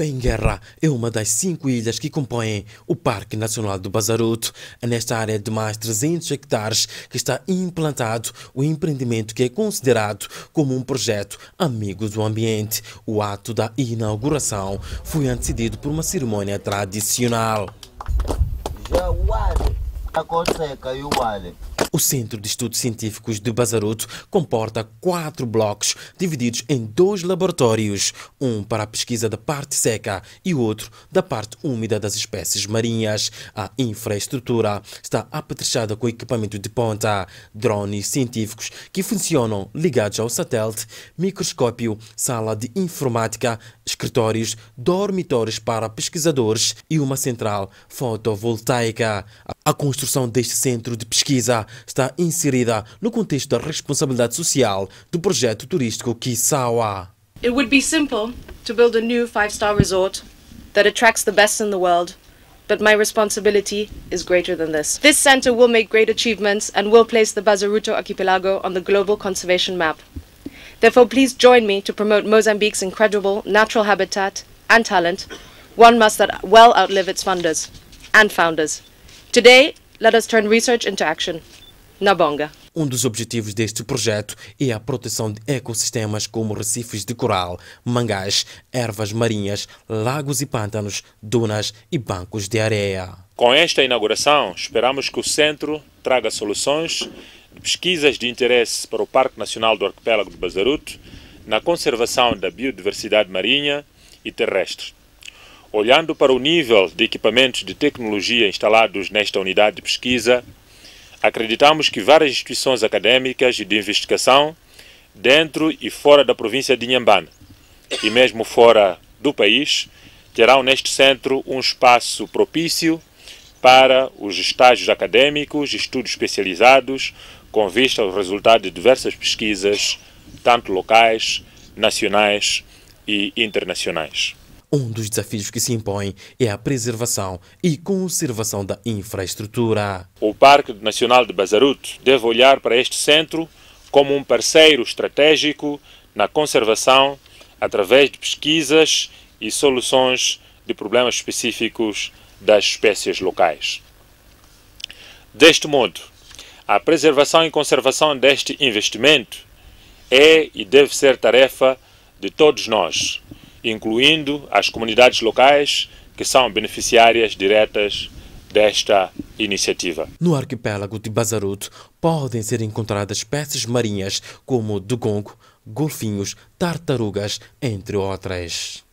Benguerra é uma das cinco ilhas que compõem o Parque Nacional do Bazaruto. Nesta área de mais 300 hectares que está implantado o empreendimento que é considerado como um projeto amigo do ambiente. O ato da inauguração foi antecedido por uma cerimônia tradicional. Já o ar, a conseca e o ar. O Centro de Estudos Científicos de Bazaruto comporta quatro blocos divididos em dois laboratórios, um para a pesquisa da parte seca e outro da parte úmida das espécies marinhas. A infraestrutura está apetrechada com equipamento de ponta, drones científicos que funcionam ligados ao satélite, microscópio, sala de informática, escritórios, dormitórios para pesquisadores e uma central fotovoltaica. A construção deste centro de pesquisa está inserida no contexto da responsabilidade social do projeto turístico Kisawa. It would be simple to build a new five-star resort that attracts the best in the world, but my responsibility is greater than this. This center will make great achievements and will place the Bazaruto archipelago on the global conservation map. Therefore, please join me to promote Mozambique's incredible natural habitat and talent, one must that well outlive its funders and founders. Today, let us turn research into action. Nabonga. Um dos objetivos deste projeto é a proteção de ecossistemas como recifes de coral, mangás, ervas marinhas, lagos e pântanos, dunas e bancos de areia. Com esta inauguração, esperamos que o centro traga soluções de pesquisas de interesse para o Parque Nacional do Arquipélago de Bazaruto na conservação da biodiversidade marinha e terrestre. Olhando para o nível de equipamentos de tecnologia instalados nesta unidade de pesquisa, acreditamos que várias instituições acadêmicas e de investigação, dentro e fora da província de Inhambane, e mesmo fora do país, terão neste centro um espaço propício para os estágios acadêmicos, estudos especializados, com vista aos resultados de diversas pesquisas, tanto locais, nacionais e internacionais. Um dos desafios que se impõe é a preservação e conservação da infraestrutura. O Parque Nacional de Bazaruto deve olhar para este centro como um parceiro estratégico na conservação através de pesquisas e soluções de problemas específicos das espécies locais. Deste modo, a preservação e conservação deste investimento é e deve ser tarefa de todos nós incluindo as comunidades locais que são beneficiárias diretas desta iniciativa. No arquipélago de Bazaruto podem ser encontradas espécies marinhas como dugongo, golfinhos, tartarugas, entre outras.